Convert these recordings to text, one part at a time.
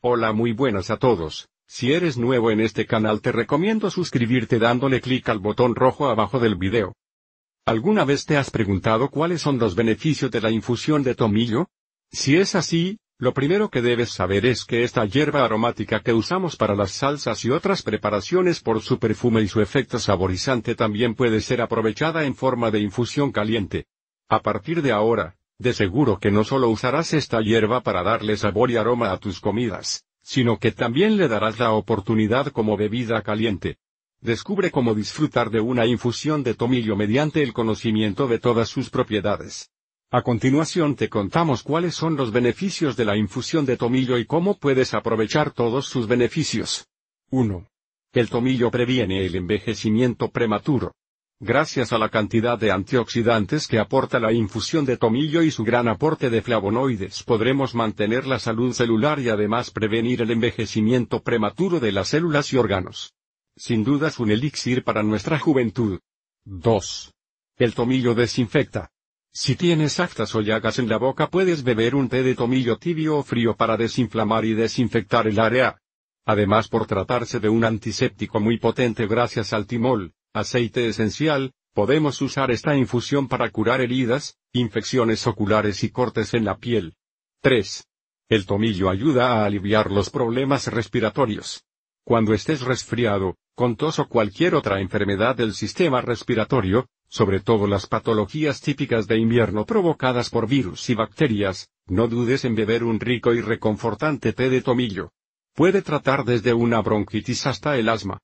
Hola muy buenas a todos, si eres nuevo en este canal te recomiendo suscribirte dándole clic al botón rojo abajo del video. ¿Alguna vez te has preguntado cuáles son los beneficios de la infusión de tomillo? Si es así, lo primero que debes saber es que esta hierba aromática que usamos para las salsas y otras preparaciones por su perfume y su efecto saborizante también puede ser aprovechada en forma de infusión caliente. A partir de ahora, de seguro que no solo usarás esta hierba para darle sabor y aroma a tus comidas, sino que también le darás la oportunidad como bebida caliente. Descubre cómo disfrutar de una infusión de tomillo mediante el conocimiento de todas sus propiedades. A continuación te contamos cuáles son los beneficios de la infusión de tomillo y cómo puedes aprovechar todos sus beneficios. 1. El tomillo previene el envejecimiento prematuro. Gracias a la cantidad de antioxidantes que aporta la infusión de tomillo y su gran aporte de flavonoides podremos mantener la salud celular y además prevenir el envejecimiento prematuro de las células y órganos. Sin duda es un elixir para nuestra juventud. 2. El tomillo desinfecta. Si tienes aftas o llagas en la boca puedes beber un té de tomillo tibio o frío para desinflamar y desinfectar el área. Además por tratarse de un antiséptico muy potente gracias al timol, Aceite esencial, podemos usar esta infusión para curar heridas, infecciones oculares y cortes en la piel. 3. El tomillo ayuda a aliviar los problemas respiratorios. Cuando estés resfriado, con tos o cualquier otra enfermedad del sistema respiratorio, sobre todo las patologías típicas de invierno provocadas por virus y bacterias, no dudes en beber un rico y reconfortante té de tomillo. Puede tratar desde una bronquitis hasta el asma.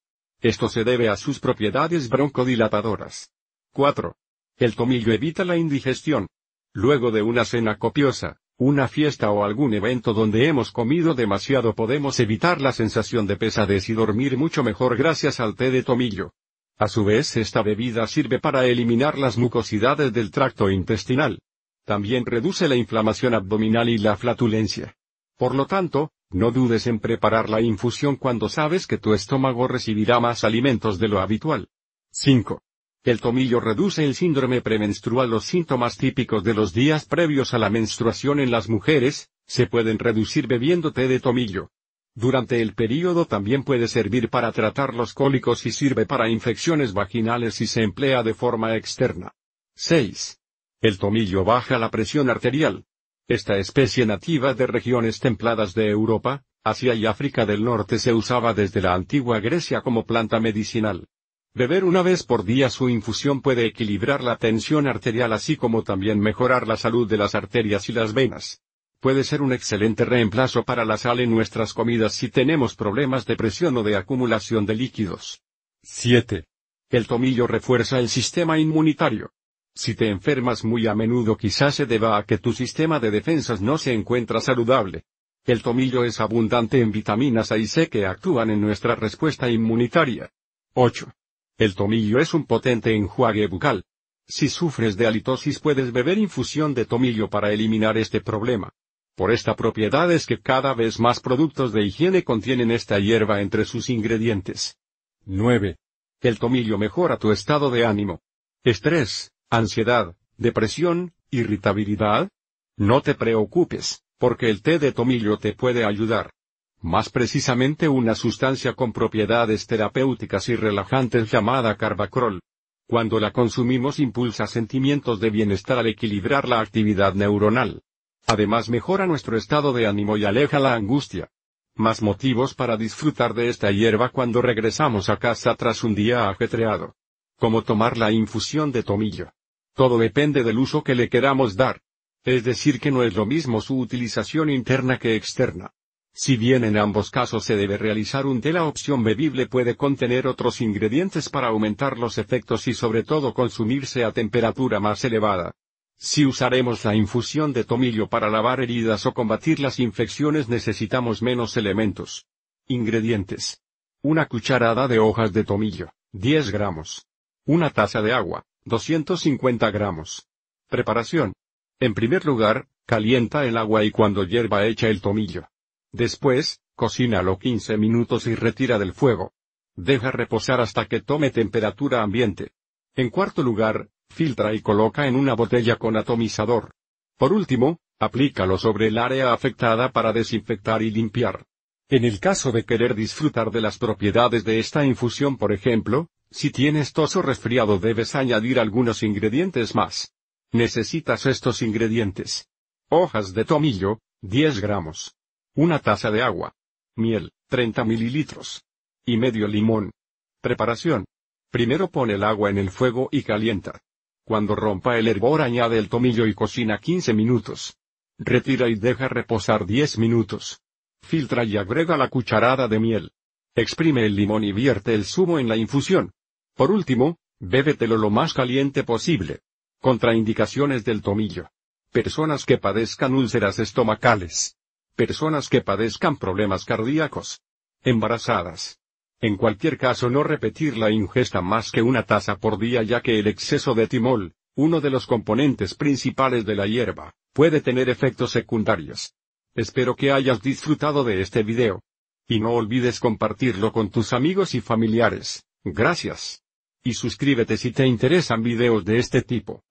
Esto se debe a sus propiedades broncodilatadoras. 4. El tomillo evita la indigestión. Luego de una cena copiosa, una fiesta o algún evento donde hemos comido demasiado podemos evitar la sensación de pesadez y dormir mucho mejor gracias al té de tomillo. A su vez esta bebida sirve para eliminar las mucosidades del tracto intestinal. También reduce la inflamación abdominal y la flatulencia. Por lo tanto, no dudes en preparar la infusión cuando sabes que tu estómago recibirá más alimentos de lo habitual. 5. El tomillo reduce el síndrome premenstrual. Los síntomas típicos de los días previos a la menstruación en las mujeres, se pueden reducir bebiendo té de tomillo. Durante el período también puede servir para tratar los cólicos y sirve para infecciones vaginales y se emplea de forma externa. 6. El tomillo baja la presión arterial. Esta especie nativa de regiones templadas de Europa, Asia y África del Norte se usaba desde la antigua Grecia como planta medicinal. Beber una vez por día su infusión puede equilibrar la tensión arterial así como también mejorar la salud de las arterias y las venas. Puede ser un excelente reemplazo para la sal en nuestras comidas si tenemos problemas de presión o de acumulación de líquidos. 7. El tomillo refuerza el sistema inmunitario. Si te enfermas muy a menudo quizás se deba a que tu sistema de defensas no se encuentra saludable. El tomillo es abundante en vitaminas A y C que actúan en nuestra respuesta inmunitaria. 8. El tomillo es un potente enjuague bucal. Si sufres de halitosis puedes beber infusión de tomillo para eliminar este problema. Por esta propiedad es que cada vez más productos de higiene contienen esta hierba entre sus ingredientes. 9. El tomillo mejora tu estado de ánimo. Estrés, ansiedad, depresión, irritabilidad? No te preocupes, porque el té de tomillo te puede ayudar. Más precisamente una sustancia con propiedades terapéuticas y relajantes llamada carbacrol. Cuando la consumimos impulsa sentimientos de bienestar al equilibrar la actividad neuronal. Además mejora nuestro estado de ánimo y aleja la angustia. Más motivos para disfrutar de esta hierba cuando regresamos a casa tras un día ajetreado. Como tomar la infusión de tomillo. Todo depende del uso que le queramos dar. Es decir, que no es lo mismo su utilización interna que externa. Si bien en ambos casos se debe realizar un té, la opción bebible puede contener otros ingredientes para aumentar los efectos y sobre todo consumirse a temperatura más elevada. Si usaremos la infusión de tomillo para lavar heridas o combatir las infecciones necesitamos menos elementos. Ingredientes. Una cucharada de hojas de tomillo, 10 gramos. Una taza de agua, 250 gramos. Preparación. En primer lugar, calienta el agua y cuando hierva echa el tomillo. Después, cocínalo 15 minutos y retira del fuego. Deja reposar hasta que tome temperatura ambiente. En cuarto lugar, filtra y coloca en una botella con atomizador. Por último, aplícalo sobre el área afectada para desinfectar y limpiar. En el caso de querer disfrutar de las propiedades de esta infusión, por ejemplo, si tienes toso resfriado debes añadir algunos ingredientes más. Necesitas estos ingredientes. Hojas de tomillo, 10 gramos. Una taza de agua. Miel, 30 mililitros. Y medio limón. Preparación. Primero pon el agua en el fuego y calienta. Cuando rompa el hervor añade el tomillo y cocina 15 minutos. Retira y deja reposar 10 minutos. Filtra y agrega la cucharada de miel. Exprime el limón y vierte el zumo en la infusión. Por último, bébetelo lo más caliente posible. Contraindicaciones del tomillo. Personas que padezcan úlceras estomacales. Personas que padezcan problemas cardíacos. Embarazadas. En cualquier caso no repetir la ingesta más que una taza por día ya que el exceso de timol, uno de los componentes principales de la hierba, puede tener efectos secundarios. Espero que hayas disfrutado de este video. Y no olvides compartirlo con tus amigos y familiares. Gracias. Y suscríbete si te interesan videos de este tipo.